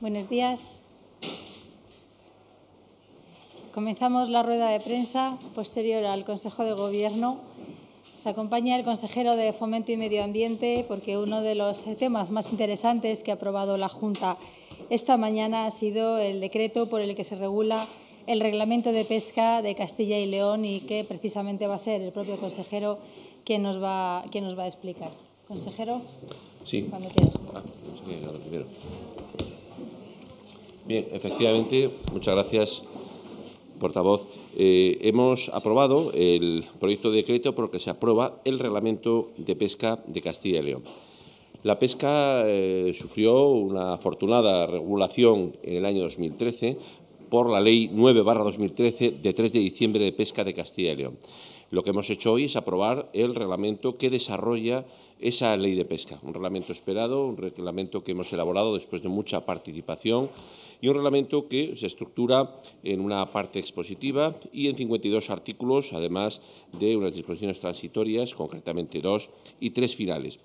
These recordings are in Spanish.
Buenos días. Comenzamos la rueda de prensa posterior al Consejo de Gobierno. Se acompaña el consejero de Fomento y Medio Ambiente porque uno de los temas más interesantes que ha aprobado la Junta esta mañana ha sido el decreto por el que se regula el reglamento de pesca de Castilla y León y que precisamente va a ser el propio consejero quien nos va, a explicar. Consejero, sí. cuando quieras. Ah, primero. Bien, efectivamente, muchas gracias, portavoz. Eh, hemos aprobado el proyecto de decreto por el que se aprueba el reglamento de pesca de Castilla y León. La pesca eh, sufrió una afortunada regulación en el año 2013 por la Ley 9-2013 de 3 de diciembre de pesca de Castilla y León. Lo que hemos hecho hoy es aprobar el reglamento que desarrolla esa ley de pesca, un reglamento esperado, un reglamento que hemos elaborado después de mucha participación y un reglamento que se estructura en una parte expositiva y en 52 artículos, además de unas disposiciones transitorias, concretamente dos, y tres finales.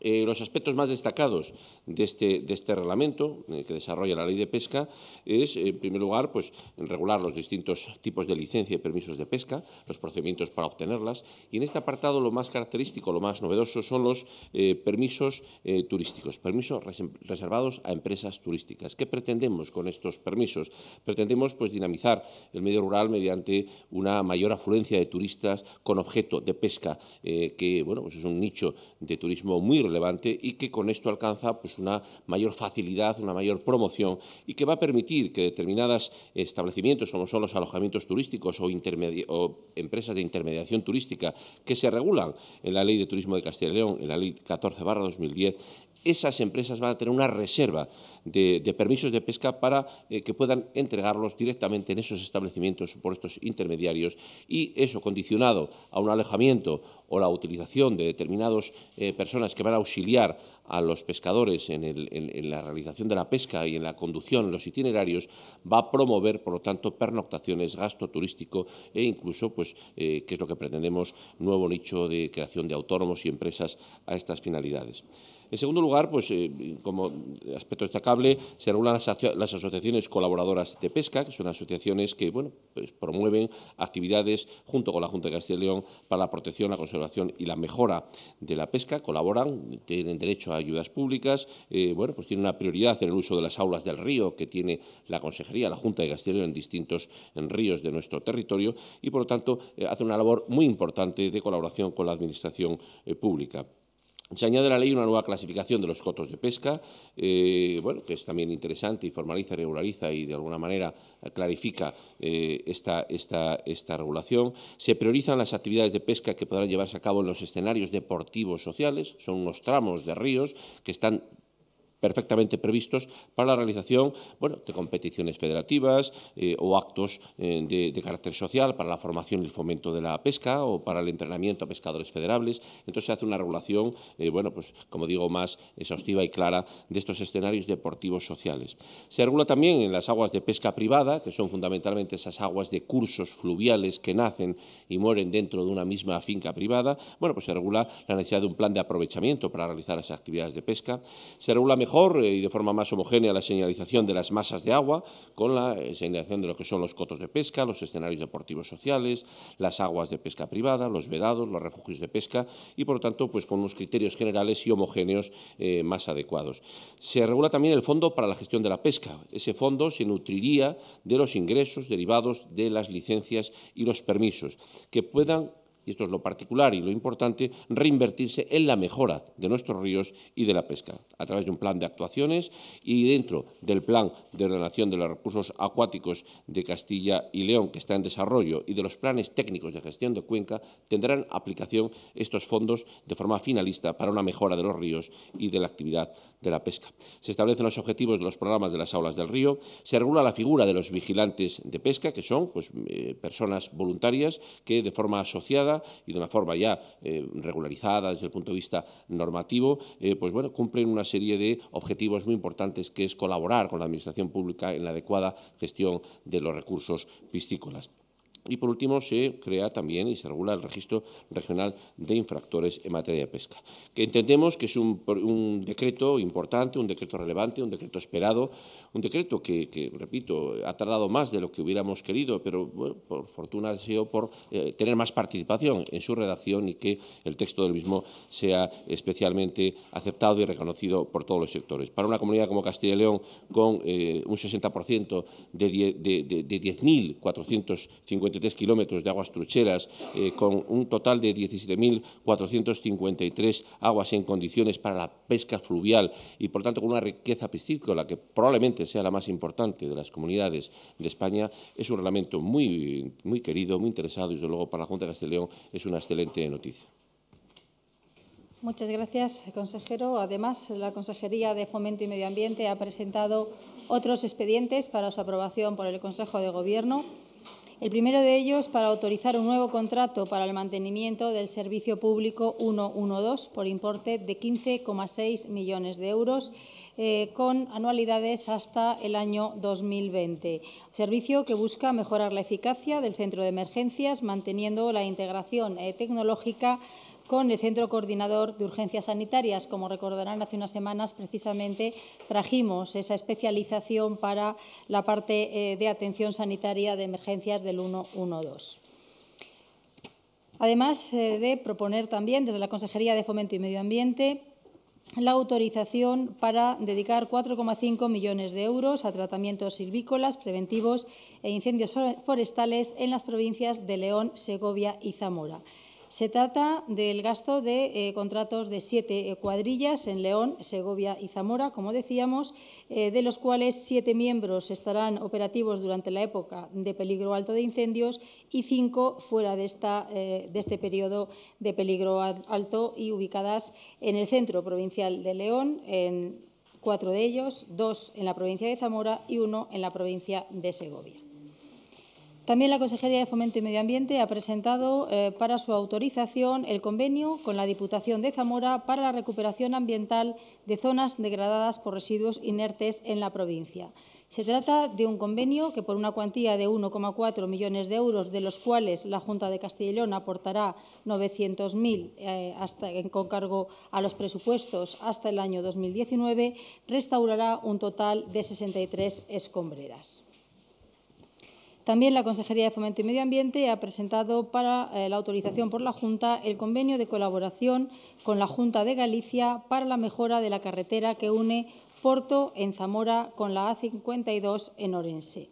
Eh, los aspectos más destacados de este, de este reglamento eh, que desarrolla la ley de pesca es, eh, en primer lugar, pues, regular los distintos tipos de licencia y permisos de pesca, los procedimientos para obtenerlas. Y en este apartado lo más característico, lo más novedoso son los eh, permisos turísticos, permisos reservados a empresas turísticas. ¿Qué pretendemos con estos permisos? Pretendemos pues, dinamizar el medio rural mediante una mayor afluencia de turistas con objeto de pesca, que bueno, pues, es un nicho de turismo muy relevante y que con esto alcanza pues, una mayor facilidad, una mayor promoción y que va a permitir que determinados establecimientos, como son los alojamientos turísticos o, empresas de intermediación turística, que se regulan en la Ley de Turismo de Castilla y León, en la Ley 14-2010, esas empresas van a tener una reserva de, permisos de pesca para eh, que puedan entregarlos directamente en esos establecimientos por estos intermediarios y eso condicionado a un alejamiento o la utilización de determinadas eh, personas que van a auxiliar a los pescadores en, la realización de la pesca y en la conducción, en los itinerarios, va a promover, por lo tanto, pernoctaciones, gasto turístico e incluso, pues, eh, que es lo que pretendemos, nuevo nicho de creación de autónomos y empresas a estas finalidades. En segundo lugar, pues, eh, como aspecto destacable, se regulan las, asociaciones colaboradoras de pesca, que son asociaciones que bueno, pues promueven actividades junto con la Junta de Castilla y León para la protección, la conservación y la mejora de la pesca, colaboran, tienen derecho a ayudas públicas, eh, bueno, pues tienen una prioridad en el uso de las aulas del río que tiene la Consejería, la Junta de Castilla y León en distintos ríos de nuestro territorio y, por lo tanto, eh, hacen una labor muy importante de colaboración con la Administración Pública. Se añade a la ley una nueva clasificación de los cotos de pesca, eh, bueno, que es también interesante y formaliza, regulariza y de alguna manera clarifica eh, esta, esta, regulación. Se priorizan las actividades de pesca que podrán llevarse a cabo en los escenarios deportivos sociales, son unos tramos de ríos que están perfectamente previstos para la realización bueno, de competiciones federativas eh, o actos eh, de, carácter social para la formación y el fomento de la pesca o para el entrenamiento a pescadores federables. Entonces se hace una regulación, eh, bueno, pues como digo, más exhaustiva y clara de estos escenarios deportivos sociales. Se regula también en las aguas de pesca privada, que son fundamentalmente esas aguas de cursos fluviales que nacen y mueren dentro de una misma finca privada. Bueno, pues se regula la necesidad de un plan de aprovechamiento para realizar esas actividades de pesca. Se regula eh, y de forma más homogénea la señalización de las masas de agua, con la eh, señalización de lo que son los cotos de pesca, los escenarios deportivos sociales, las aguas de pesca privada, los vedados, los refugios de pesca y, por lo tanto, pues con unos criterios generales y homogéneos eh, más adecuados. Se regula también el Fondo para la Gestión de la Pesca. Ese fondo se nutriría de los ingresos derivados de las licencias y los permisos, que puedan y esto es lo particular y lo importante, reinvertirse en la mejora de nuestros ríos y de la pesca, a través de un plan de actuaciones y dentro del plan de ordenación de los recursos acuáticos de Castilla y León, que está en desarrollo, y de los planes técnicos de gestión de cuenca, tendrán aplicación estos fondos de forma finalista para una mejora de los ríos y de la actividad de la pesca. Se establecen los objetivos de los programas de las aulas del río, se regula la figura de los vigilantes de pesca, que son pues, eh, personas voluntarias que de forma asociada y de una forma ya eh, regularizada desde el punto de vista normativo, eh, pues bueno, cumplen una serie de objetivos muy importantes que es colaborar con la Administración pública en la adecuada gestión de los recursos piscícolas. Y por último, se crea también y se regula el registro regional de infractores en materia de pesca, que entendemos que es un, decreto importante, un decreto relevante, un decreto esperado, un decreto que, repito, ha tardado más de lo que hubiéramos querido, pero por fortuna ha sido por eh, tener más participación en su redacción y que el texto del mismo sea especialmente aceptado y reconocido por todos los sectores. Para una comunidad como Castilla y León, con eh, un 60% de, de, de 10.450 tres kilómetros de aguas trucheras, eh, con un total de 17.453 aguas en condiciones para la pesca fluvial y, por tanto, con una riqueza piscícola que probablemente sea la más importante de las comunidades de España, es un reglamento muy, muy querido, muy interesado y, desde luego, para la Junta de Castellón es una excelente noticia. Muchas gracias, consejero. Además, la Consejería de Fomento y Medio Ambiente ha presentado otros expedientes para su aprobación por el Consejo de Gobierno. El primero de ellos para autorizar un nuevo contrato para el mantenimiento del servicio público 112 por importe de 15,6 millones de euros eh, con anualidades hasta el año 2020. Servicio que busca mejorar la eficacia del centro de emergencias manteniendo la integración eh, tecnológica con el Centro Coordinador de Urgencias Sanitarias. Como recordarán, hace unas semanas precisamente trajimos esa especialización para la parte eh, de atención sanitaria de emergencias del 112. Además eh, de proponer también desde la Consejería de Fomento y Medio Ambiente la autorización para dedicar 4,5 millones de euros a tratamientos silvícolas, preventivos e incendios forestales en las provincias de León, Segovia y Zamora. Se trata del gasto de eh, contratos de siete eh, cuadrillas en León, Segovia y Zamora, como decíamos, eh, de los cuales siete miembros estarán operativos durante la época de peligro alto de incendios y cinco fuera de, esta, de este periodo de peligro alto y ubicadas en el centro provincial de León, en cuatro de ellos, dos en la provincia de Zamora y uno en la provincia de Segovia. También la Consejería de Fomento y Medio Ambiente ha presentado eh, para su autorización el convenio con la Diputación de Zamora para la recuperación ambiental de zonas degradadas por residuos inertes en la provincia. Se trata de un convenio que, por una cuantía de 1,4 millones de euros, de los cuales la Junta de Castilla aportará 900.000 eh, con cargo a los presupuestos hasta el año 2019, restaurará un total de 63 escombreras. También la Consejería de Fomento y Medio Ambiente ha presentado para eh, la autorización por la Junta el convenio de colaboración con la Junta de Galicia para la mejora de la carretera que une Porto en Zamora con la A52 en Orense.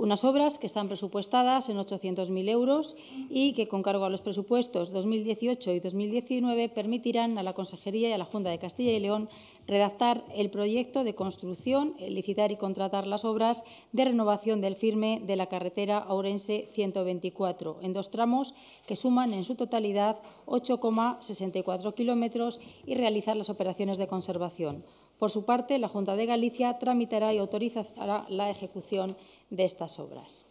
Unas obras que están presupuestadas en 800.000 euros y que, con cargo a los presupuestos 2018 y 2019, permitirán a la Consejería y a la Junta de Castilla y León redactar el proyecto de construcción, licitar y contratar las obras de renovación del firme de la carretera Ourense 124, en dos tramos que suman en su totalidad 8,64 kilómetros y realizar las operaciones de conservación. Por su parte, la Junta de Galicia tramitará y autorizará la ejecución de estas obras.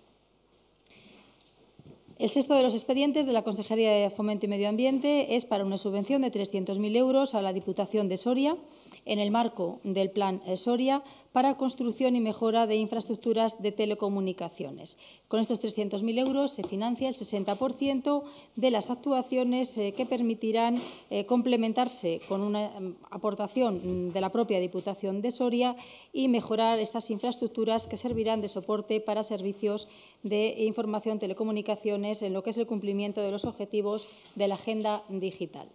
El sexto de los expedientes de la Consejería de Fomento y Medio Ambiente es para una subvención de 300.000 euros a la Diputación de Soria en el marco del Plan Soria para construcción y mejora de infraestructuras de telecomunicaciones. Con estos 300.000 euros se financia el 60% de las actuaciones eh, que permitirán eh, complementarse con una mm, aportación de la propia Diputación de Soria y mejorar estas infraestructuras que servirán de soporte para servicios de información telecomunicaciones en lo que es el cumplimiento de los objetivos de la agenda digital.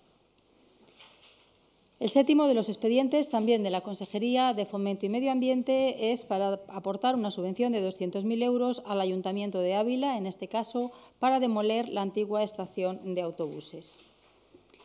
El séptimo de los expedientes, también de la Consejería de Fomento y Medio Ambiente, es para aportar una subvención de 200.000 euros al Ayuntamiento de Ávila, en este caso, para demoler la antigua estación de autobuses.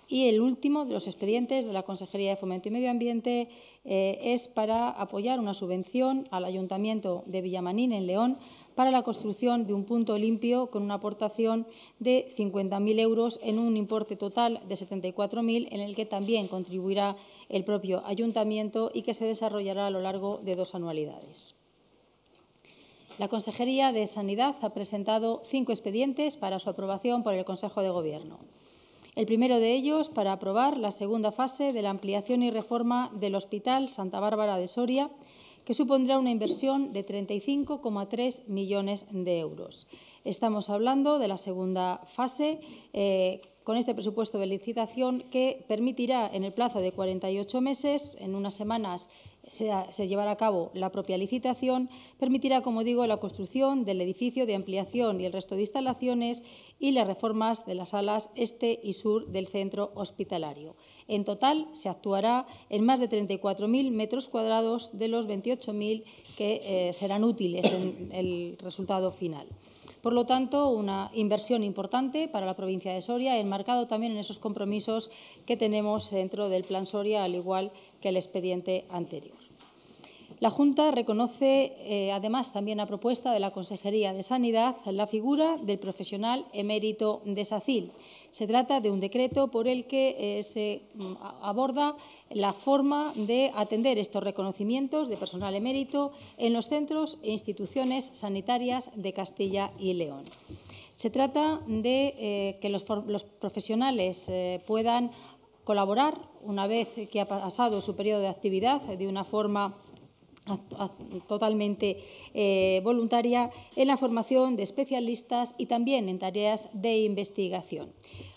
Y el último de los expedientes de la Consejería de Fomento y Medio Ambiente eh, es para apoyar una subvención al Ayuntamiento de Villamanín, en León, para la construcción de un punto limpio con una aportación de 50.000 euros en un importe total de 74.000 en el que también contribuirá el propio ayuntamiento y que se desarrollará a lo largo de dos anualidades. La Consejería de Sanidad ha presentado cinco expedientes para su aprobación por el Consejo de Gobierno. El primero de ellos para aprobar la segunda fase de la ampliación y reforma del Hospital Santa Bárbara de Soria, que supondrá una inversión de 35,3 millones de euros. Estamos hablando de la segunda fase. Eh, con este presupuesto de licitación que permitirá en el plazo de 48 meses, en unas semanas se llevará a cabo la propia licitación, permitirá, como digo, la construcción del edificio de ampliación y el resto de instalaciones y las reformas de las alas este y sur del centro hospitalario. En total, se actuará en más de 34.000 metros cuadrados de los 28.000 que eh, serán útiles en el resultado final. Por lo tanto, una inversión importante para la provincia de Soria, enmarcado también en esos compromisos que tenemos dentro del Plan Soria, al igual que el expediente anterior. La Junta reconoce, eh, además, también a propuesta de la Consejería de Sanidad, la figura del profesional emérito de SACIL. Se trata de un decreto por el que eh, se mm, aborda la forma de atender estos reconocimientos de personal emérito en los centros e instituciones sanitarias de Castilla y León. Se trata de eh, que los, profesionales puedan colaborar una vez que ha pasado su periodo de actividad de una forma totalmente eh, voluntaria en la formación de especialistas y también en tareas de investigación.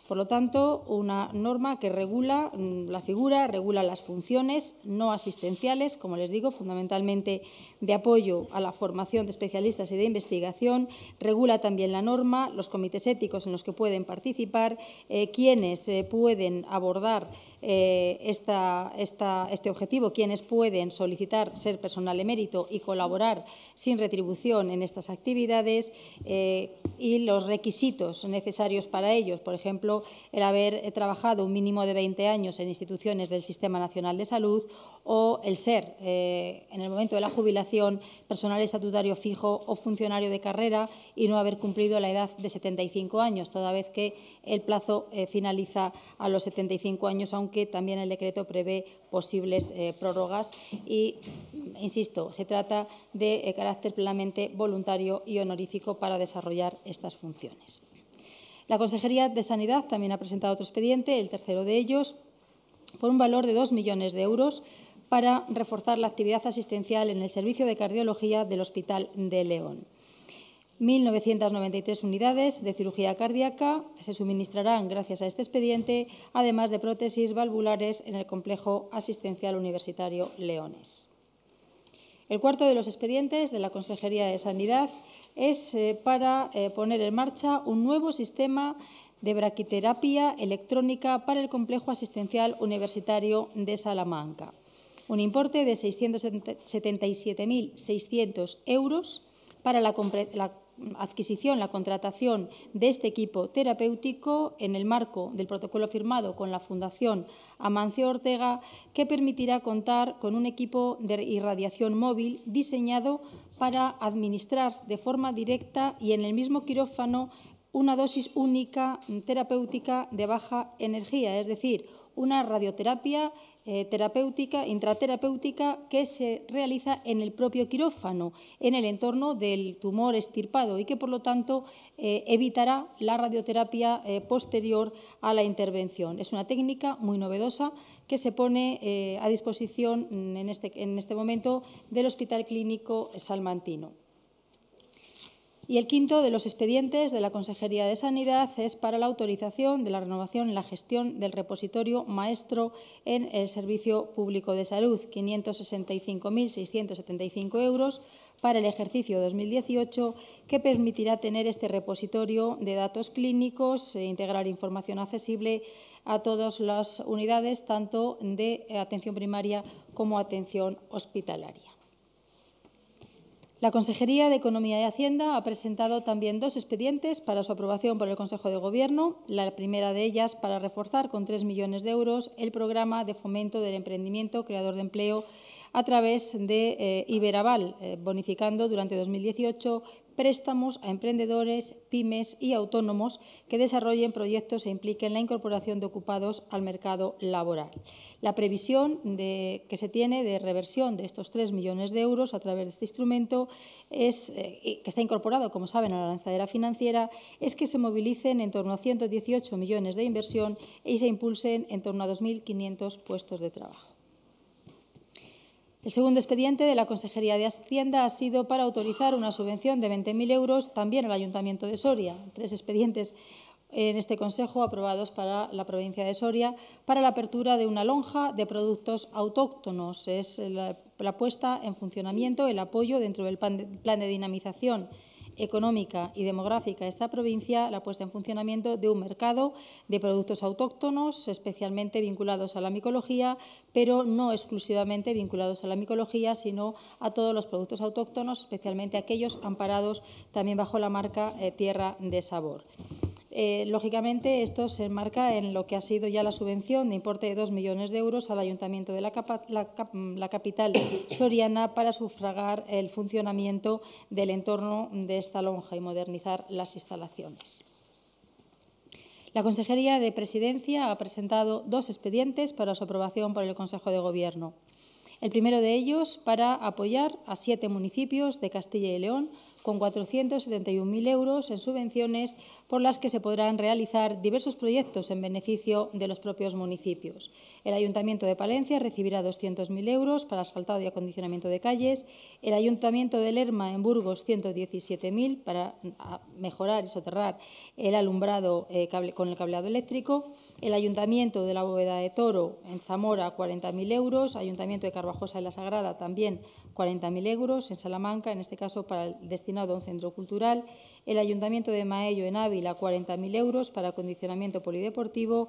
Por lo tanto, una norma que regula mm, la figura, regula las funciones no asistenciales, como les digo, fundamentalmente de apoyo a la formación de especialistas y de investigación, regula también la norma, los comités éticos en los que pueden participar, eh, quienes eh, pueden abordar eh, este objetivo quienes pueden solicitar ser personal emérito y colaborar sin retribución en estas actividades eh, y los requisitos necesarios para ellos, por ejemplo, el haber trabajado un mínimo de 20 años en instituciones del Sistema Nacional de Salud o el ser, eh, en el momento de la jubilación, personal estatutario fijo o funcionario de carrera y no haber cumplido la edad de 75 años, toda vez que el plazo finaliza a los 75 años, aunque que también el decreto prevé posibles eh, prórrogas. Y, insisto, se trata de eh, carácter plenamente voluntario y honorífico para desarrollar estas funciones. La Consejería de Sanidad también ha presentado otro expediente, el tercero de ellos, por un valor de dos millones de euros para reforzar la actividad asistencial en el servicio de cardiología del Hospital de León. 1.993 unidades de cirugía cardíaca se suministrarán gracias a este expediente, además de prótesis valvulares en el complejo asistencial universitario Leones. El cuarto de los expedientes de la Consejería de Sanidad es eh, para eh, poner en marcha un nuevo sistema de braquiterapia electrónica para el complejo asistencial universitario de Salamanca. Un importe de 677.600 euros para la, la adquisición, la contratación de este equipo terapéutico en el marco del protocolo firmado con la Fundación Amancio Ortega, que permitirá contar con un equipo de irradiación móvil diseñado para administrar de forma directa y en el mismo quirófano una dosis única terapéutica de baja energía, es decir, una radioterapia eh, terapéutica, intraterapéutica que se realiza en el propio quirófano, en el entorno del tumor estirpado y que, por lo tanto, eh, evitará la radioterapia eh, posterior a la intervención. Es una técnica muy novedosa que se pone a disposición mm, este, en este momento del Hospital Clínico Salmantino. Y el quinto de los expedientes de la Consejería de Sanidad es para la autorización de la renovación en la gestión del repositorio maestro en el Servicio Público de Salud, 565.675 euros para el ejercicio 2018, que permitirá tener este repositorio de datos clínicos e integrar información accesible a todas las unidades, tanto de atención primaria como atención hospitalaria. La Consejería de Economía y Hacienda ha presentado también dos expedientes para su aprobación por el Consejo de Gobierno, la primera de ellas para reforzar con 3 millones de euros el programa de fomento del emprendimiento creador de empleo a través de eh, Iberaval, eh, bonificando durante 2018 préstamos a emprendedores, pymes y autónomos que desarrollen proyectos e impliquen la incorporación de ocupados al mercado laboral. La previsión que se tiene de reversión de estos 3 millones de euros a través de este instrumento, es, eh, que está incorporado, como saben, a la lanzadera financiera, es que se movilicen en torno a 118 millones de inversión y se impulsen en torno a 2.500 puestos de trabajo. El segundo expediente de la Consejería de Hacienda ha sido para autorizar una subvención de 20.000 euros también al Ayuntamiento de Soria. Tres expedientes en este Consejo aprobados para la provincia de Soria para la apertura de una lonja de productos autóctonos. Es la, puesta en funcionamiento, el apoyo dentro del plan de dinamización económica y demográfica de esta provincia la puesta en funcionamiento de un mercado de productos autóctonos, especialmente vinculados a la micología, pero no exclusivamente vinculados a la micología, sino a todos los productos autóctonos, especialmente aquellos amparados también bajo la marca eh, Tierra de Sabor. Eh, lógicamente, esto se enmarca en lo que ha sido ya la subvención de importe de 2 millones de euros al Ayuntamiento de la, la, capital soriana para sufragar el funcionamiento del entorno de esta lonja y modernizar las instalaciones. La Consejería de Presidencia ha presentado dos expedientes para su aprobación por el Consejo de Gobierno. El primero de ellos para apoyar a siete municipios de Castilla y León con 471.000 euros en subvenciones por las que se podrán realizar diversos proyectos en beneficio de los propios municipios. El Ayuntamiento de Palencia recibirá 200.000 euros para asfaltado y acondicionamiento de calles, el Ayuntamiento de Lerma en Burgos 117.000 para mejorar y soterrar el alumbrado eh, con el cableado eléctrico, el Ayuntamiento de la Bóveda de Toro, en Zamora, 40.000 euros. Ayuntamiento de Carvajosa de la Sagrada, también 40.000 euros. En Salamanca, en este caso, para el, destinado a un centro cultural. El Ayuntamiento de Maello, en Ávila, 40.000 euros para acondicionamiento polideportivo.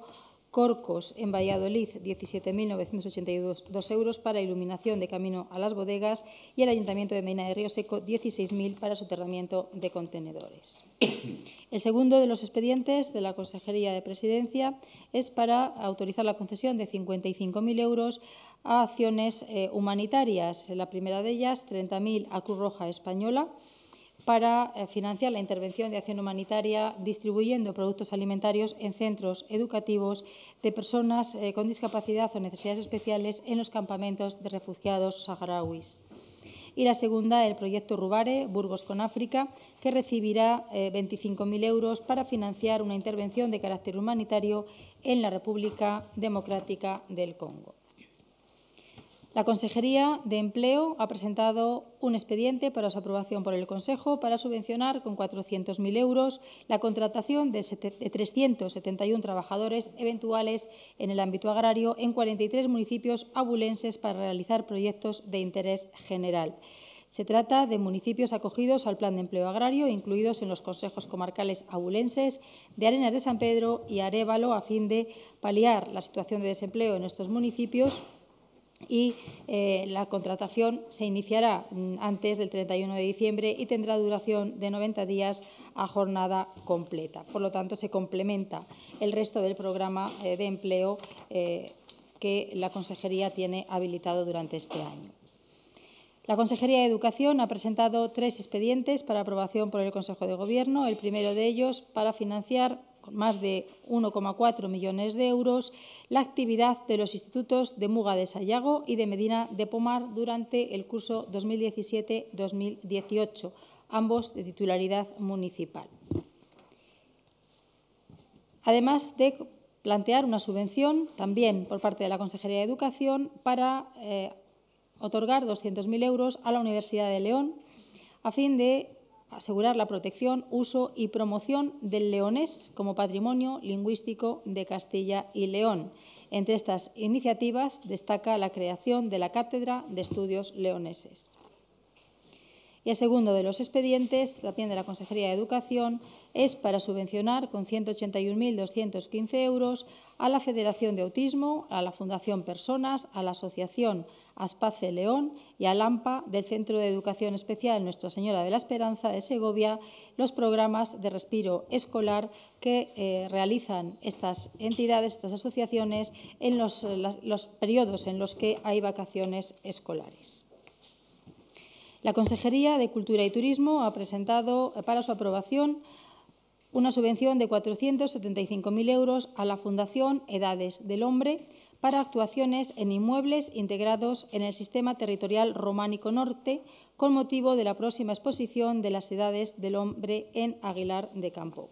Corcos, en Valladolid, 17.982 euros para iluminación de camino a las bodegas y el Ayuntamiento de Medina de Río Seco, 16.000 para soterramiento de contenedores. El segundo de los expedientes de la Consejería de Presidencia es para autorizar la concesión de 55.000 euros a acciones eh, humanitarias. La primera de ellas, 30.000 a Cruz Roja Española para eh, financiar la intervención de acción humanitaria distribuyendo productos alimentarios en centros educativos de personas eh, con discapacidad o necesidades especiales en los campamentos de refugiados saharauis. Y la segunda, el proyecto Rubare, Burgos con África, que recibirá 25.000 eh, euros para financiar una intervención de carácter humanitario en la República Democrática del Congo. La Consejería de Empleo ha presentado un expediente para su aprobación por el Consejo para subvencionar con 400.000 euros la contratación de 371 trabajadores eventuales en el ámbito agrario en 43 municipios abulenses para realizar proyectos de interés general. Se trata de municipios acogidos al Plan de Empleo Agrario, incluidos en los consejos comarcales abulenses de Arenas de San Pedro y Arévalo, a fin de paliar la situación de desempleo en estos municipios y eh, la contratación se iniciará mm, antes del 31 de diciembre y tendrá duración de 90 días a jornada completa. Por lo tanto, se complementa el resto del programa eh, de empleo eh, que la Consejería tiene habilitado durante este año. La Consejería de Educación ha presentado tres expedientes para aprobación por el Consejo de Gobierno. El primero de ellos para financiar con más de 1,4 millones de euros, la actividad de los institutos de Muga de Sayago y de Medina de Pomar durante el curso 2017-2018, ambos de titularidad municipal. Además de plantear una subvención también por parte de la Consejería de Educación para eh, otorgar 200.000 euros a la Universidad de León a fin de asegurar la protección, uso y promoción del leonés como patrimonio lingüístico de Castilla y León. Entre estas iniciativas destaca la creación de la Cátedra de Estudios Leoneses. Y el segundo de los expedientes, también de la Consejería de Educación, es para subvencionar con 181.215 euros a la Federación de Autismo, a la Fundación Personas, a la Asociación Aspace León y al AMPA del Centro de Educación Especial Nuestra Señora de la Esperanza de Segovia los programas de respiro escolar que eh, realizan estas entidades, estas asociaciones, en eh, los periodos en los que hay vacaciones escolares. La Consejería de Cultura y Turismo ha presentado eh, para su aprobación una subvención de 475.000 euros a la Fundación Edades del Hombre para actuaciones en inmuebles integrados en el sistema territorial románico norte con motivo de la próxima exposición de las edades del hombre en Aguilar de Campo.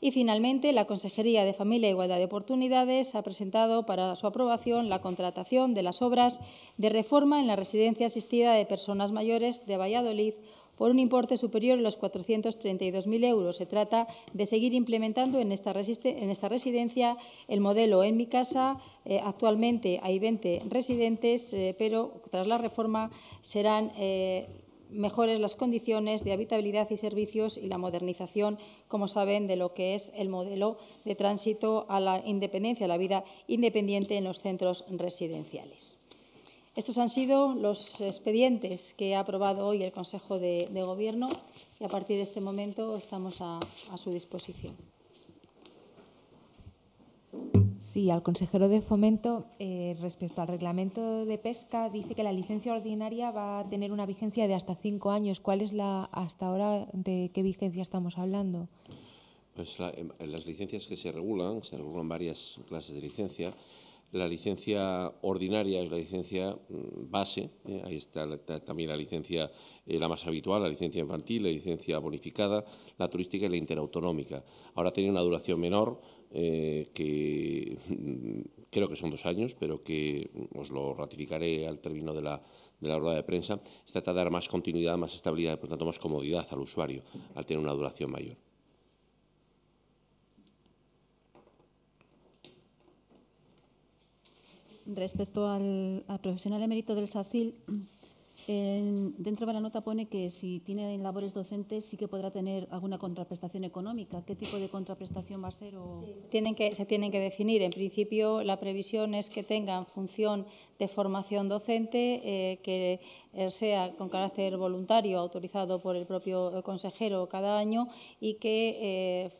Y finalmente, la Consejería de Familia e Igualdad de Oportunidades ha presentado para su aprobación la contratación de las obras de reforma en la residencia asistida de personas mayores de Valladolid por un importe superior a los 432.000 euros. Se trata de seguir implementando en esta, residencia el modelo En mi casa. Eh, actualmente hay 20 residentes, eh, pero tras la reforma serán eh, mejores las condiciones de habitabilidad y servicios y la modernización, como saben, de lo que es el modelo de tránsito a la independencia, a la vida independiente en los centros residenciales. Estos han sido los expedientes que ha aprobado hoy el Consejo de, Gobierno y a partir de este momento estamos a, su disposición. Sí, al consejero de Fomento, eh, respecto al reglamento de pesca, dice que la licencia ordinaria va a tener una vigencia de hasta cinco años. ¿Cuál es la, hasta ahora, de qué vigencia estamos hablando? Pues eh, las licencias que se regulan, se regulan varias clases de licencia. La licencia ordinaria es la licencia mm, base, eh, ahí está también la licencia, eh, la más habitual, la licencia infantil, la licencia bonificada, la turística y la interautonómica. Ahora tiene una duración menor, eh, que mm, creo que son dos años, pero que mm, os lo ratificaré al término de la, de la rueda de prensa, se trata de dar más continuidad, más estabilidad y, por tanto, más comodidad al usuario al tener una duración mayor. Respecto al, profesional emérito del SACIL, dentro de la nota pone que si tiene labores docentes sí que podrá tener alguna contraprestación económica. ¿Qué tipo de contraprestación va a ser? O... se, tienen que, se tienen que definir. En principio, la previsión es que tengan función de formación docente, eh, que eh, sea con carácter voluntario, autorizado por el propio eh, consejero cada año y que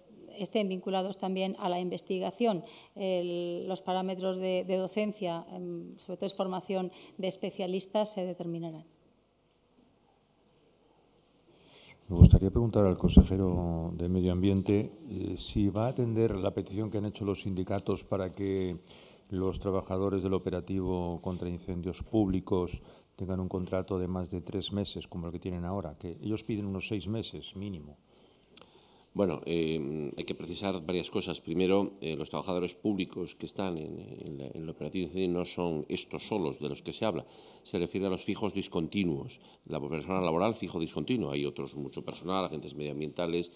estén vinculados también a la investigación. los parámetros de, docencia, em, sobre todo es formación de especialistas, se determinarán. Me gustaría preguntar al consejero de Medio Ambiente eh, si va a atender la petición que han hecho los sindicatos para que los trabajadores del operativo contra incendios públicos tengan un contrato de más de tres meses, como el que tienen ahora, que ellos piden unos seis meses mínimo. Bueno, em, hay que precisar varias cosas. Primero, eh, los trabajadores públicos que están en, la, en operativo de no son estos solos de los que se habla. Se refiere a los fijos discontinuos. La persona laboral fijo discontinuo. Hay otros, mucho personal, agentes medioambientales,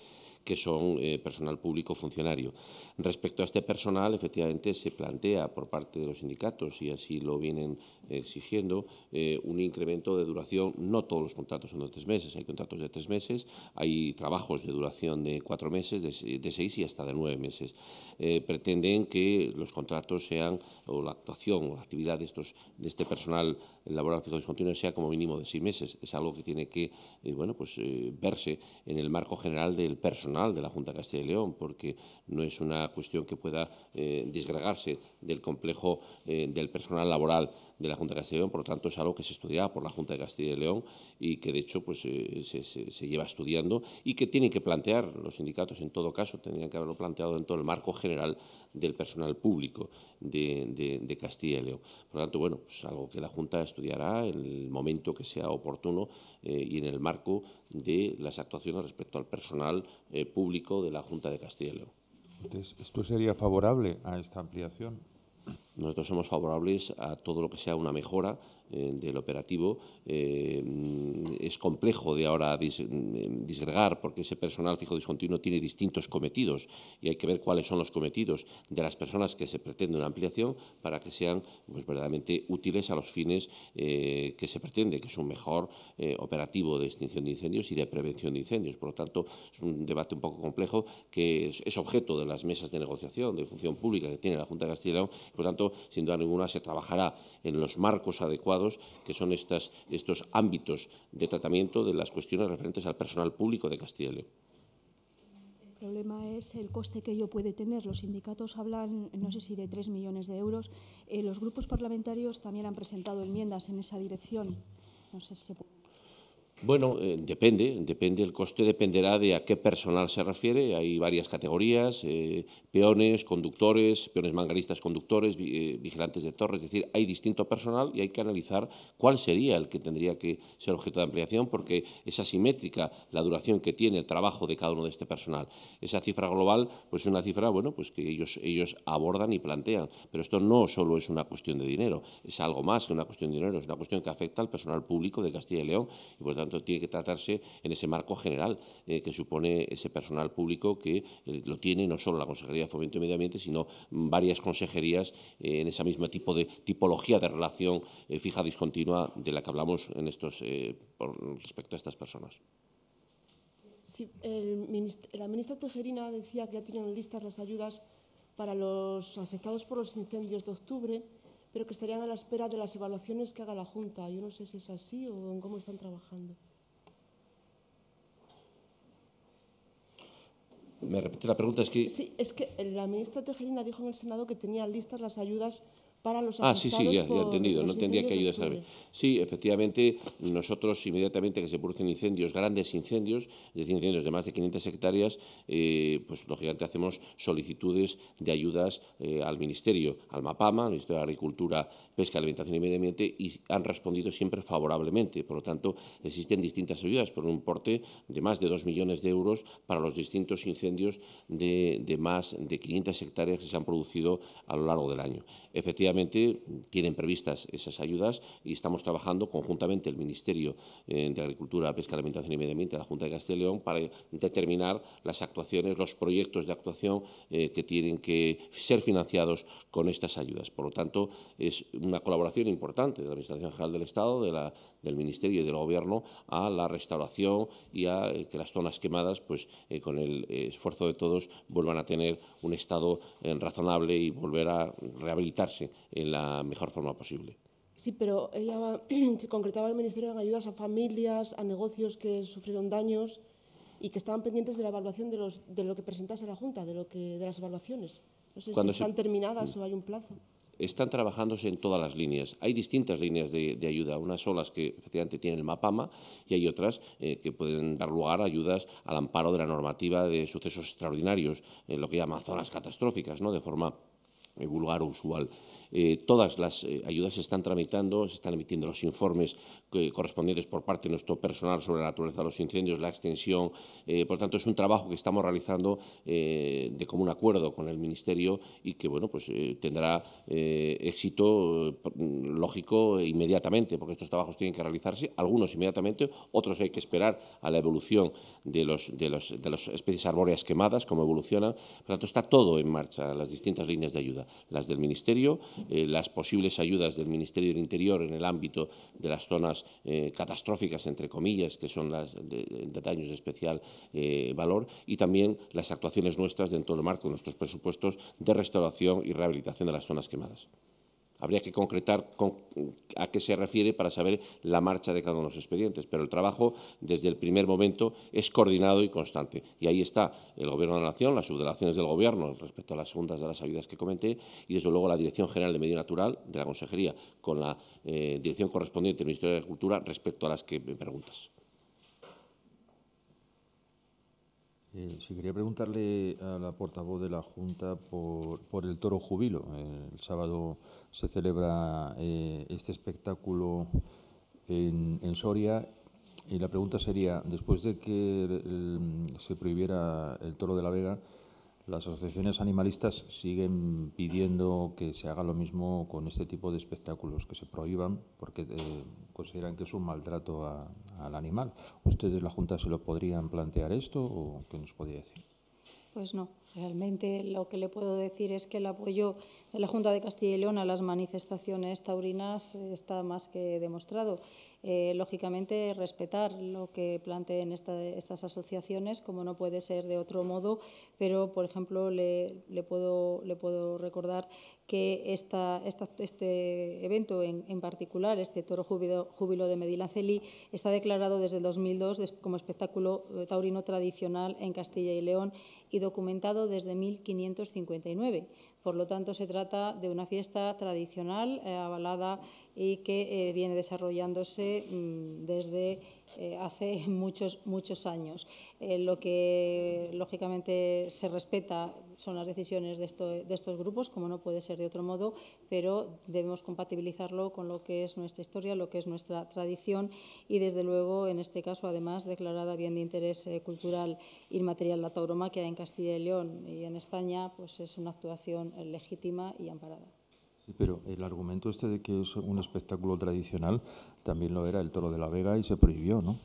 que son eh, personal público funcionario. Respecto a este personal, efectivamente, se plantea por parte de los sindicatos, y así lo vienen eh, exigiendo, eh, un incremento de duración. No todos los contratos son de tres meses, hay contratos de tres meses, hay trabajos de duración de cuatro meses, de, seis y hasta de nueve meses. pretenden que los contratos sean, o la actuación, o la actividad de, estos, de este personal laboral fijo discontinuo sea como mínimo de seis meses. Es algo que tiene que bueno, pues, verse en el marco general del personal de la Junta de Castilla y León, porque no es una cuestión que pueda eh, disgregarse del complejo eh, del personal laboral de la Junta de Castilla y León, por lo tanto es algo que se estudiaba por la Junta de Castilla y León y que de hecho pues, eh, se, lleva estudiando y que tienen que plantear los sindicatos en todo caso, tendrían que haberlo planteado dentro del marco general del personal público de, Castilla y León. Por lo tanto, bueno, pues algo que la Junta estudiará en el momento que sea oportuno eh, y en el marco de las actuaciones respecto al personal eh, público de la Junta de Castilla y León. ¿esto sería favorable a esta ampliación? Nosotros somos favorables a todo lo que sea una mejora eh, del operativo. Eh, es complejo de ahora mm, disgregar porque ese personal fijo discontinuo tiene distintos cometidos y hay que ver cuáles son los cometidos de las personas que se pretende una ampliación para que sean pues, verdaderamente útiles a los fines eh, que se pretende, que es un mejor operativo de extinción de incendios y de prevención de incendios. Por lo tanto, es un debate un poco complejo que es, objeto de las mesas de negociación de función pública que tiene la Junta de Castilla y León. Por lo tanto, sin duda ninguna, se trabajará en los marcos adecuados, que son estas, estos ámbitos de tratamiento de las cuestiones referentes al personal público de Castilla León. El problema es el coste que ello puede tener. Los sindicatos hablan, no sé si de tres millones de euros. Eh, los grupos parlamentarios también han presentado enmiendas en esa dirección. No sé si bueno, eh, depende, depende. El coste dependerá de a qué personal se refiere. Hay varias categorías: eh, peones, conductores, peones mangalistas conductores, eh, vigilantes de torres. Es decir, hay distinto personal y hay que analizar cuál sería el que tendría que ser objeto de ampliación, porque es asimétrica la duración que tiene el trabajo de cada uno de este personal. Esa cifra global, pues es una cifra, bueno, pues que ellos ellos abordan y plantean. Pero esto no solo es una cuestión de dinero, es algo más que una cuestión de dinero. Es una cuestión que afecta al personal público de Castilla y León y, por tanto tiene que tratarse en ese marco general eh, que supone ese personal público que eh, lo tiene no solo la Consejería de Fomento y Medio Ambiente, sino varias consejerías eh, en esa misma tipo de tipología de relación fija discontinua de la que hablamos en estos, respecto a estas personas. la ministra Tejerina decía que ya tienen listas las ayudas para los afectados por los incendios de octubre pero que estarían a la espera de las evaluaciones que haga la Junta. Yo no sé si es así o en cómo están trabajando. Me repite la pregunta, es que... Sí, es que la ministra Tejerina dijo en el Senado que tenía listas las ayudas Ah, sí, sí, ya, ya entendido, no tendría que ayudar saber. Sí, efectivamente, nosotros inmediatamente que se producen incendios, grandes incendios, es decir, incendios de más de 500 hectáreas, eh, pues lógicamente hacemos solicitudes de ayudas eh, al Ministerio, al MAPAMA, al Ministerio de Agricultura, Pesca, Alimentación y Medio Ambiente, y han respondido siempre favorablemente. Por lo tanto, existen distintas ayudas por un importe de más de dos millones de euros para los distintos incendios de, de más de 500 hectáreas que se han producido a lo largo del año. Efectivamente, Obviamente tienen previstas esas ayudas y estamos trabajando conjuntamente el Ministerio eh, de Agricultura, Pesca, Alimentación y Medio Ambiente, la Junta de Castilla y León, para determinar las actuaciones, los proyectos de actuación eh, que tienen que ser financiados con estas ayudas. Por lo tanto, es una colaboración importante de la Administración General del Estado, del Ministerio y del Gobierno a la restauración y a eh, que las zonas quemadas, pues con el esfuerzo de todos, vuelvan a tener un estado razonable y volver a rehabilitarse en la mejor forma posible. Sí, pero ella se concretaba el Ministerio en ayudas a familias, a negocios que sufrieron daños y que estaban pendientes de la evaluación de, lo que presentase la Junta, de, lo que, de las evaluaciones. No sé Cuando si están terminadas mm. o hay un plazo. Están trabajándose en todas las líneas. Hay distintas líneas de, ayuda. Unas son las que efectivamente tiene el MAPAMA y hay otras eh, que pueden dar lugar a ayudas al amparo de la normativa de sucesos extraordinarios, en lo que llama zonas catastróficas, ¿no? de forma eh, vulgar o usual. Eh, todas las eh, ayudas se están tramitando, se están emitiendo los informes correspondientes por parte de nuestro personal sobre la naturaleza de los incendios, la extensión. Eh, por tanto, es un trabajo que estamos realizando de común acuerdo con el Ministerio y que bueno, pues, tendrá éxito mm, lógico inmediatamente, porque estos trabajos tienen que realizarse, algunos inmediatamente, otros hay que esperar a la evolución de, los, de, los, de las especies arbóreas quemadas, cómo evolucionan. Por tanto, está todo en marcha, las distintas líneas de ayuda, las del Ministerio, eh, las posibles ayudas del Ministerio del Interior en el ámbito de las zonas eh, catastróficas, entre comillas, que son las de, daños de especial eh, valor, y también las actuaciones nuestras dentro del marco de nuestros presupuestos de restauración y rehabilitación de las zonas quemadas. Habría que concretar a qué se refiere para saber la marcha de cada uno de los expedientes, pero el trabajo desde el primer momento es coordinado y constante. Y ahí está el Gobierno de la Nación, las subdelaciones del Gobierno respecto a las segundas de las ayudas que comenté y, desde luego, la Dirección General de Medio Natural de la Consejería con la eh, dirección correspondiente del Ministerio de Agricultura respecto a las que me preguntas. Eh, si quería preguntarle a la portavoz de la Junta por, por el toro jubilo. el sábado se celebra eh, este espectáculo en, Soria y la pregunta sería, después de que se prohibiera el toro de la Vega, las asociaciones animalistas siguen pidiendo que se haga lo mismo con este tipo de espectáculos, que se prohíban porque eh, consideran que es un maltrato al animal. ¿Ustedes, la Junta, se lo podrían plantear esto o qué nos podría decir? Pues no, realmente lo que le puedo decir es que el apoyo en la Junta de Castilla y León a las manifestaciones taurinas está más que demostrado. Eh, lógicamente, respetar lo que planteen estas asociaciones, como no puede ser de otro modo, pero, por ejemplo, le, puedo, recordar que esta, este evento en, particular, este Toro Júbilo, de Medilaceli, está declarado desde 2002 como espectáculo eh, taurino tradicional en Castilla y León y documentado desde 1559. Por lo tanto, se trata de una fiesta tradicional, eh, avalada y que eh, viene desarrollándose mm, desde eh, hace muchos, muchos años. Eh, lo que lógicamente se respeta son las decisiones de, estos grupos, como no puede ser de otro modo, pero debemos compatibilizarlo con lo que es nuestra historia, lo que es nuestra tradición y, desde luego, en este caso, además, declarada bien de interés eh, cultural cultural inmaterial la tauromaquia en Castilla y León y en España, pues es una actuación legítima y amparada pero el argumento este de que es un espectáculo tradicional también lo era el Toro de la Vega y se prohibió, ¿no?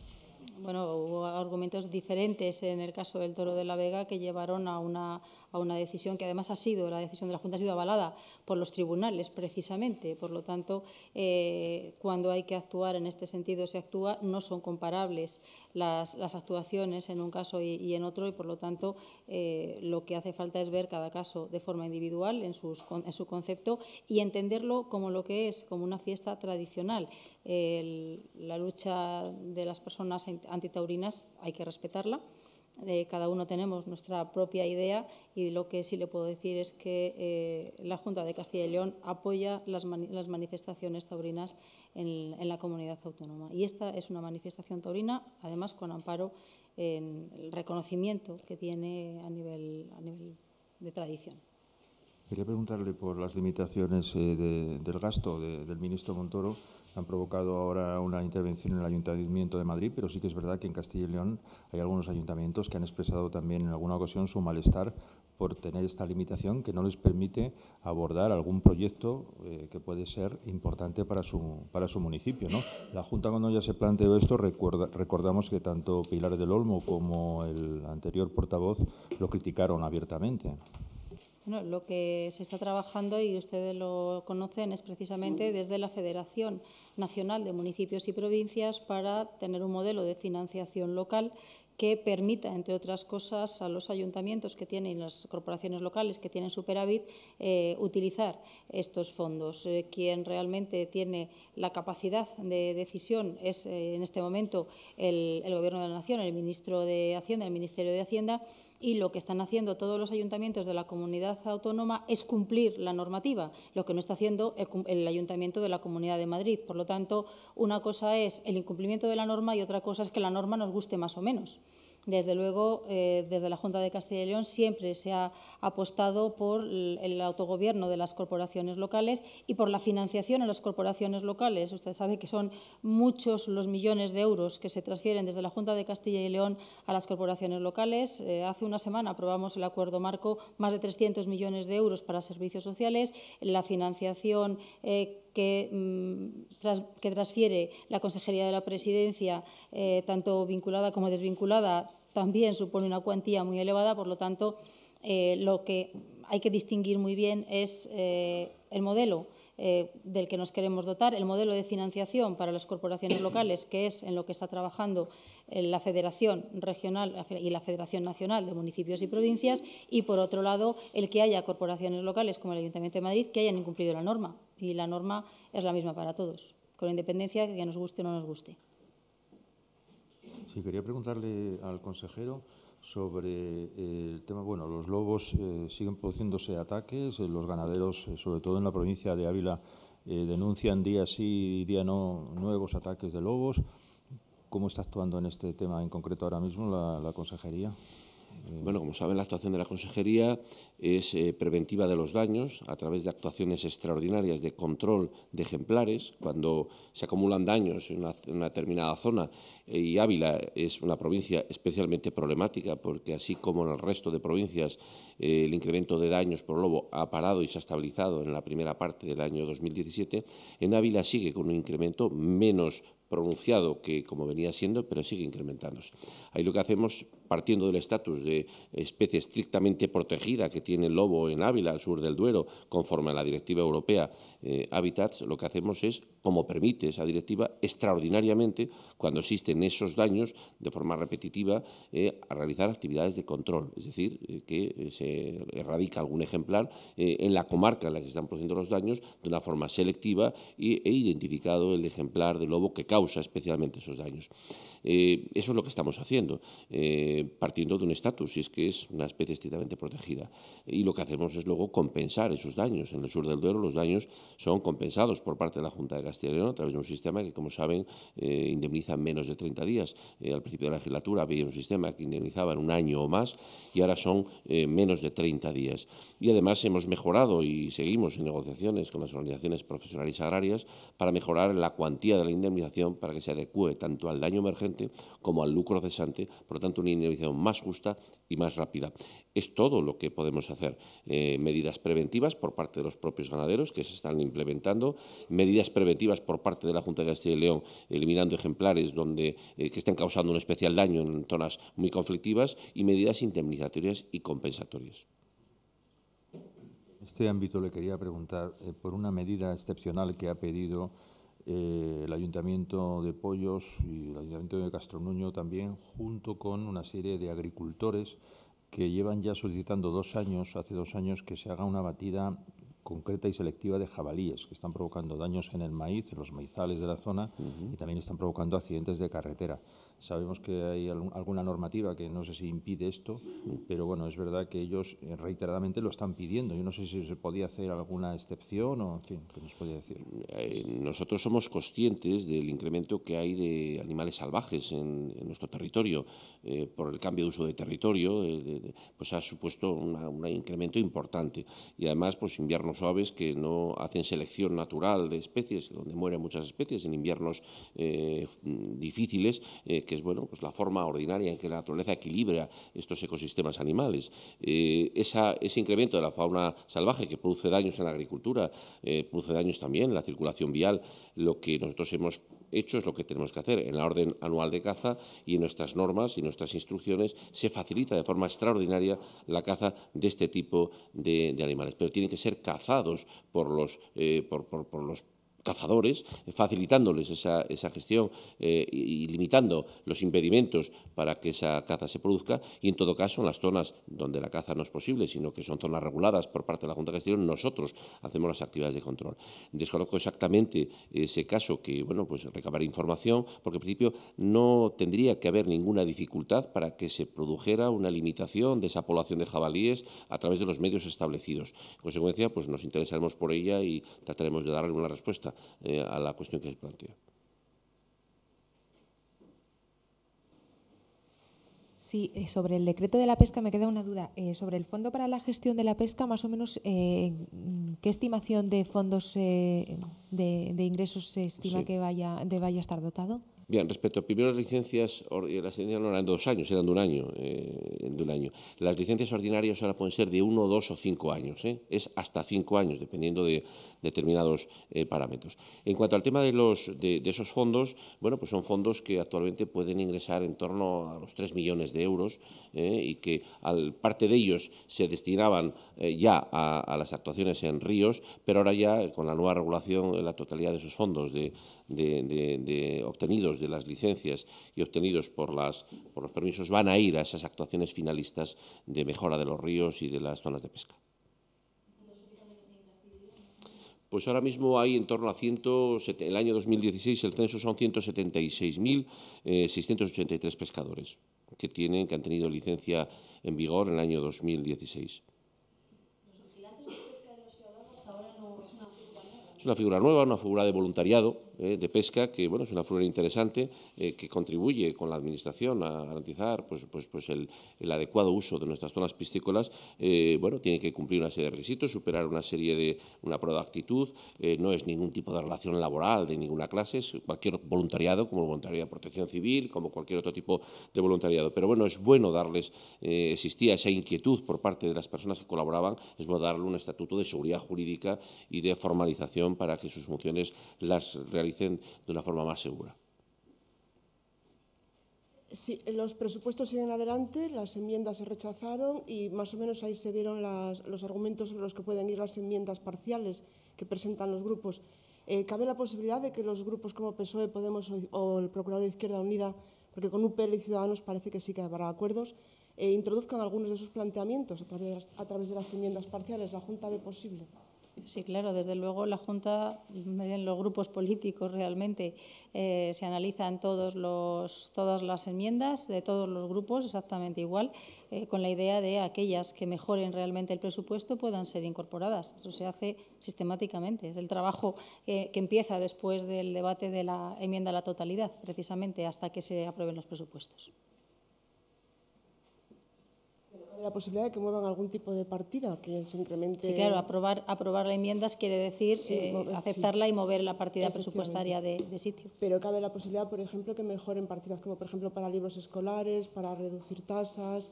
Bueno, hubo argumentos diferentes en el caso del Toro de la Vega que llevaron a una, a una decisión que además ha sido, la decisión de la Junta ha sido avalada por los tribunales precisamente. Por lo tanto, eh, cuando hay que actuar en este sentido se actúa, no son comparables las, actuaciones en un caso y, en otro y por lo tanto eh, lo que hace falta es ver cada caso de forma individual en, su concepto y entenderlo como lo que es, como una fiesta tradicional. la lucha de las personas antitaurinas hay que respetarla cada uno tenemos nuestra propia idea y lo que sí le puedo decir es que eh, la Junta de Castilla y León apoya las, manifestaciones taurinas en, la comunidad autónoma. Y esta es una manifestación taurina, además con amparo en el reconocimiento que tiene a nivel, de tradición. Quería preguntarle por las limitaciones eh, del gasto del ministro Montoro han provocado ahora una intervención en el Ayuntamiento de Madrid, pero sí que es verdad que en Castilla y León hay algunos ayuntamientos que han expresado también en alguna ocasión su malestar por tener esta limitación que no les permite abordar algún proyecto eh, que puede ser importante para su, para su municipio. La Junta, cuando ya se planteó esto, recordamos que tanto Pilar del Olmo como el anterior portavoz lo criticaron abiertamente lo que se está trabajando y ustedes lo conocen es precisamente desde la Federación Nacional de Municipios y Provincias para tener un modelo de financiación local que permita, entre otras cosas, a los ayuntamientos que tienen las corporaciones locales que tienen superávit eh, utilizar estos fondos. Eh, quien realmente tiene la capacidad de decisión es eh, en este momento el, Gobierno de la Nación, el ministro de Hacienda, el Ministerio de Hacienda y lo que están haciendo todos los ayuntamientos de la comunidad autónoma es cumplir la normativa, lo que no está haciendo el, ayuntamiento de la Comunidad de Madrid. Por lo tanto, una cosa es el incumplimiento de la norma y otra cosa es que la norma nos guste más o menos. Desde luego, eh, desde la Junta de Castilla y León siempre se ha apostado por el autogobierno de las corporaciones locales y por la financiación a las corporaciones locales. Usted sabe que son muchos los millones de euros que se transfieren desde la Junta de Castilla y León a las corporaciones locales. Eh, hace una semana aprobamos el acuerdo marco, más de 300 millones de euros para servicios sociales, la financiación eh, Mm, que, transfiere la Consejería de la Presidencia, eh, tanto vinculada como desvinculada, también supone una cuantía muy elevada, por lo tanto, eh, lo que hay que distinguir muy bien es eh, el modelo eh, del que nos queremos dotar, el modelo de financiación para las corporaciones locales, que es en lo que está trabajando eh, la Federación Regional y la Federación Nacional de Municipios y Provincias, y por otro lado, el que haya corporaciones locales como el Ayuntamiento de Madrid que hayan incumplido la norma. Y la norma es la misma para todos, con independencia que nos guste o no nos guste. Sí, quería preguntarle al consejero sobre eh, el tema, bueno, los lobos eh, siguen produciéndose ataques, eh, los ganaderos, sobre todo en la provincia de Ávila, denuncian día sí y día no nuevos ataques de lobos. ¿Cómo está actuando en este tema en concreto ahora mismo la consejería? Bueno, como saben, la actuación de la Consejería es eh, preventiva de los daños a través de actuaciones extraordinarias de control de ejemplares. Cuando se acumulan daños en una, determinada zona, eh, y Ávila es una provincia especialmente problemática, porque así como en el resto de provincias eh, el incremento de daños por lobo ha parado y se ha estabilizado en la primera parte del año 2017, en Ávila sigue con un incremento menos pronunciado que como venía siendo, pero sigue incrementándose. Ahí lo que hacemos, partiendo del estatus de especie estrictamente protegida que tiene el lobo en Ávila, al sur del Duero, conforme a la Directiva Europea eh, Habitats, lo que hacemos es, como permite esa directiva, extraordinariamente, cuando existen esos daños, de forma repetitiva, eh, a realizar actividades de control, es decir, eh, que se erradica algún ejemplar en la comarca en la que se están produciendo los daños de una forma selectiva e identificado el ejemplar de lobo que causa causa especialmente esos daños. Eh, eso es lo que estamos haciendo, eh, partiendo de un estatus, y es que es una especie estrictamente protegida. Y lo que hacemos es luego compensar esos daños. En el sur del Duero los daños son compensados por parte de la Junta de Castilla a través de un sistema que, como saben, eh, indemniza en menos de 30 días. al principio de la legislatura había un sistema que indemnizaba en un año o más y ahora son menos de 30 días. Y además hemos mejorado y seguimos en negociaciones con las organizaciones profesionales agrarias para mejorar la cuantía de la indemnización para que se adecue tanto al daño emergente como al lucro cesante, por lo tanto una indemnización más justa y más rápida. Es todo lo que podemos hacer. Eh, medidas preventivas por parte de los propios ganaderos que se están implementando, medidas preventivas por parte de la Junta de Castilla y León, eliminando ejemplares donde, eh, que estén causando un especial daño en zonas muy conflictivas y medidas indemnizatorias y compensatorias. En este ámbito le quería preguntar eh, por una medida excepcional que ha pedido eh, el Ayuntamiento de Pollos y el Ayuntamiento de Castronuño también, junto con una serie de agricultores que llevan ya solicitando dos años, hace dos años, que se haga una batida concreta y selectiva de jabalíes que están provocando daños en el maíz, en los maizales de la zona y también están provocando accidentes de carretera. Sabemos que hay alguna normativa que no sé si impide esto, mm. pero bueno, es verdad que ellos eh, reiteradamente lo están pidiendo. Yo no sé si se podía hacer alguna excepción o, en fin, ¿qué nos podía decir? Eh, nosotros somos conscientes del incremento que hay de animales salvajes en, nuestro territorio. Eh, por el cambio de uso de territorio, pues ha supuesto un incremento importante. Y además, pues inviernos suaves que no hacen selección natural de especies, donde mueren muchas especies, en inviernos mm, difíciles, que es bueno, pues la forma ordinaria en que la naturaleza equilibra estos ecosistemas animales. Eh, ese incremento de la fauna salvaje que produce daños en la agricultura, eh, produce daños también en la circulación vial, lo que nosotros hemos hecho es lo que tenemos que hacer. En la orden anual de caza y en nuestras normas y nuestras instrucciones se facilita de forma extraordinaria la caza de este tipo de, animales, pero tienen que ser cazados por los, eh, por los cazadores, eh, facilitándoles esa, gestión eh, y limitando los impedimentos para que esa caza se produzca y en todo caso en las zonas donde la caza no es posible, sino que son zonas reguladas por parte de la Junta de Gestión, nosotros hacemos las actividades de control. Desconozco exactamente ese caso que, bueno, pues recabaré información porque en principio no tendría que haber ninguna dificultad para que se produjera una limitación de esa población de jabalíes a través de los medios establecidos. En consecuencia, pues nos interesaremos por ella y trataremos de darle una respuesta eh, a la cuestión que se plantea. Sí, eh, sobre el decreto de la pesca me queda una duda. Eh, sobre el fondo para la gestión de la pesca, más o menos, ¿qué estimación de fondos de, ingresos se estima que vaya, vaya a estar dotado? Bien, respecto a primero licencias, eh, las licencias no eran de dos años, eran de un año, eh, de un año. Las licencias ordinarias ahora pueden ser de uno, dos o cinco años, ¿eh? es hasta cinco años, dependiendo de determinados parámetros. En cuanto al tema de, esos fondos, bueno, pues son fondos que actualmente pueden ingresar en torno a los tres millones de euros y que parte de ellos se destinaban ya a, a, las actuaciones en ríos, pero ahora ya con la nueva regulación la totalidad de esos fondos de de, obtenidos de las licencias y obtenidos por, los permisos van a ir a esas actuaciones finalistas de mejora de los ríos y de las zonas de pesca. Pues ahora mismo hay en torno a el año 2016 el censo son 176.683 eh, pescadores que tienen, que han tenido licencia en vigor en el año 2016. Es una figura nueva, una figura de voluntariado eh, de pesca, que bueno, es una flor interesante, eh, que contribuye con la Administración a garantizar pues, pues, pues el, adecuado uso de nuestras zonas piscícolas, eh, bueno, tiene que cumplir una serie de requisitos, superar una serie de una prueba de actitud, no es ningún tipo de relación laboral de ninguna clase, es cualquier voluntariado, como voluntariado de protección civil, como cualquier otro tipo de voluntariado. Pero bueno, es bueno darles, existía esa inquietud por parte de las personas que colaboraban, es bueno darle un estatuto de seguridad jurídica y de formalización para que sus funciones las realicen de una forma más segura. Sí, los presupuestos siguen adelante, las enmiendas se rechazaron y más o menos ahí se vieron los argumentos sobre los que pueden ir las enmiendas parciales que presentan los grupos. Eh, ¿Cabe la posibilidad de que los grupos como PSOE, Podemos o el Procurador de Izquierda Unida, porque con UPL y Ciudadanos parece que sí que habrá acuerdos, e introduzcan algunos de sus planteamientos a través de las enmiendas parciales? ¿La Junta ve posible? Sí, claro, desde luego la Junta, los grupos políticos realmente eh, se analizan todos los, todas las enmiendas de todos los grupos exactamente igual, eh, con la idea de aquellas que mejoren realmente el presupuesto puedan ser incorporadas. Eso se hace sistemáticamente. Es el trabajo eh, que empieza después del debate de la enmienda a la totalidad, precisamente hasta que se aprueben los presupuestos la posibilidad de que muevan algún tipo de partida, que se incremente. Sí, claro, aprobar, aprobar la enmiendas quiere decir eh, aceptarla y mover la partida presupuestaria de, de, sitio. Pero cabe la posibilidad, por ejemplo, que mejoren partidas como, por ejemplo, para libros escolares, para reducir tasas,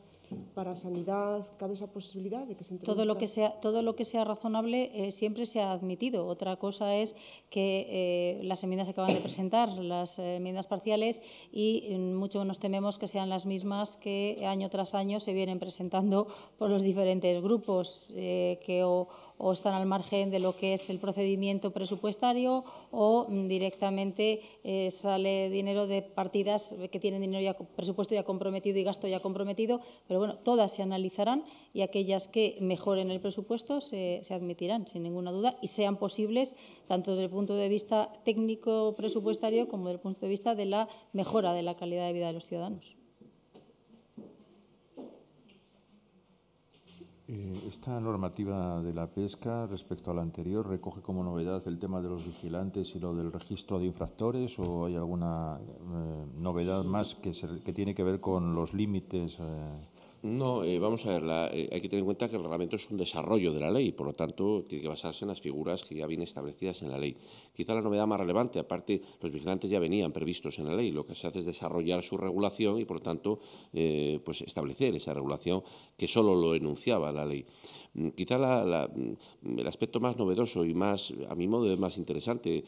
para sanidad cabe esa posibilidad de que se introduzca? Todo lo que sea, todo lo que sea razonable eh, siempre se ha admitido. Otra cosa es que eh, las enmiendas se acaban de presentar, las eh, enmiendas parciales, y mm, mucho nos tememos que sean las mismas que año tras año se vienen presentando por los diferentes grupos que o, están al margen de lo que es el procedimiento presupuestario o mm, directamente sale dinero de partidas que tienen dinero ya presupuesto ya comprometido y gasto ya comprometido, pero pero bueno, todas se analizarán y aquellas que mejoren el presupuesto se, admitirán, sin ninguna duda, y sean posibles tanto desde el punto de vista técnico presupuestario como desde el punto de vista de la mejora de la calidad de vida de los ciudadanos. Eh, esta normativa de la pesca respecto a la anterior recoge como novedad el tema de los vigilantes y lo del registro de infractores o hay alguna eh, novedad más que, que, tiene que ver con los límites? Eh, no, eh, vamos a ver, eh, hay que tener en cuenta que el reglamento es un desarrollo de la ley, por lo tanto, tiene que basarse en las figuras que ya vienen establecidas en la ley. Quizá la novedad más relevante, aparte, los vigilantes ya venían previstos en la ley, lo que se hace es desarrollar su regulación y, por lo tanto, eh, pues establecer esa regulación que solo lo enunciaba la ley. Mm, quizá mm, el aspecto más novedoso y más, a mi modo, más interesante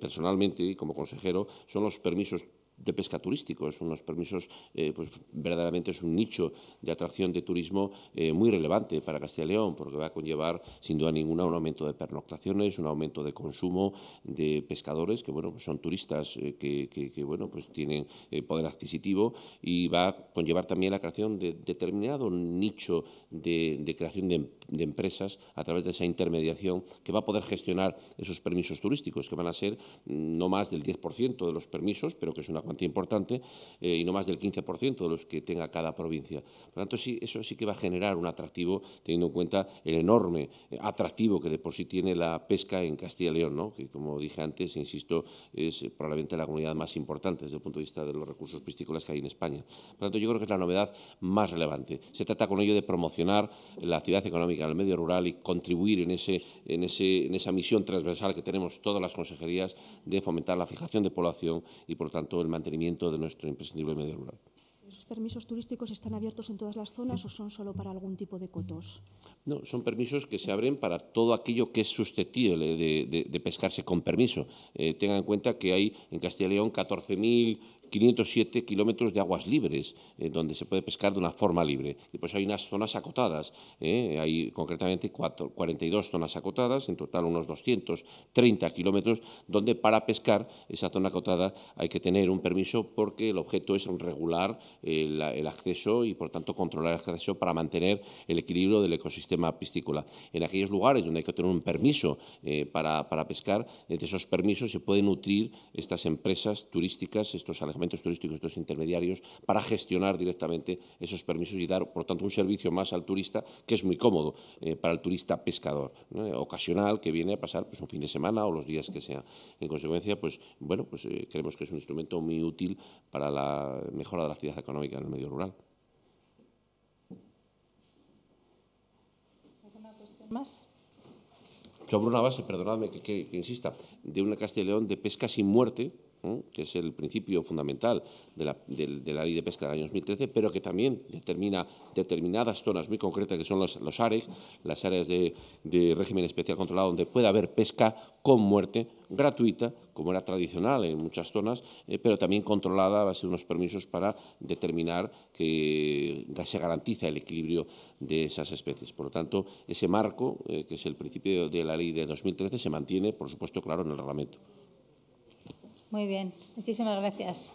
personalmente y como consejero son los permisos de pesca turístico. Son los permisos, eh, pues verdaderamente es un nicho de atracción de turismo eh, muy relevante para Castilla y León, porque va a conllevar, sin duda ninguna, un aumento de pernoctaciones, un aumento de consumo de pescadores, que bueno, pues, son turistas eh, que, bueno, pues tienen poder adquisitivo, y va a conllevar también la creación de determinado nicho de, creación de, de empresas a través de esa intermediación que va a poder gestionar esos permisos turísticos, que van a ser mm, no más del 10% de los permisos, pero que es una importante, eh, y no más del 15% de los que tenga cada provincia. Por lo tanto, sí, eso sí que va a generar un atractivo, teniendo en cuenta el enorme eh, atractivo que de por sí tiene la pesca en Castilla y León, ¿no? que como dije antes, insisto, es probablemente la comunidad más importante desde el punto de vista de los recursos piscícolas que hay en España. Por lo tanto, yo creo que es la novedad más relevante. Se trata con ello de promocionar la ciudad económica en el medio rural y contribuir en, ese, en, ese, en esa misión transversal que tenemos todas las consejerías de fomentar la fijación de población y, por lo tanto, el mantenimiento de nuestro imprescindible medio rural. ¿Esos permisos turísticos están abiertos en todas las zonas o son solo para algún tipo de cotos? No, son permisos que se abren para todo aquello que es susceptible de, pescarse con permiso. Eh, tengan en cuenta que hay en Castilla y León 14.000 507 kilómetros de aguas libres, eh, donde se puede pescar de una forma libre. Y pues hay unas zonas acotadas, eh, hay concretamente 42 zonas acotadas, en total unos 230 kilómetros, donde para pescar esa zona acotada hay que tener un permiso porque el objeto es regular eh, el, acceso y, por tanto, controlar el acceso para mantener el equilibrio del ecosistema piscícola. En aquellos lugares donde hay que tener un permiso para, pescar, de esos permisos se pueden nutrir estas empresas turísticas, estos instrumentos turísticos, estos intermediarios, para gestionar directamente esos permisos y dar, por tanto, un servicio más al turista que es muy cómodo eh, para el turista pescador, eh, ocasional, que viene a pasar pues, un fin de semana o los días que sea. En consecuencia, pues bueno, pues eh, creemos que es un instrumento muy útil para la mejora de la actividad económica en el medio rural. más? Sobre una base, perdonadme que, insista, de una Castilla León de pesca sin muerte, ¿eh? que es el principio fundamental de la, ley de pesca del año 2013, pero que también determina determinadas zonas muy concretas, que son los, los AREC, las áreas de, régimen especial controlado, donde puede haber pesca con muerte gratuita, como era tradicional en muchas zonas, eh, pero también controlada a base unos permisos para determinar que se garantiza el equilibrio de esas especies. Por lo tanto, ese marco, eh, que es el principio de la ley de 2013, se mantiene, por supuesto, claro, en el reglamento. Muy bien, muchísimas gracias.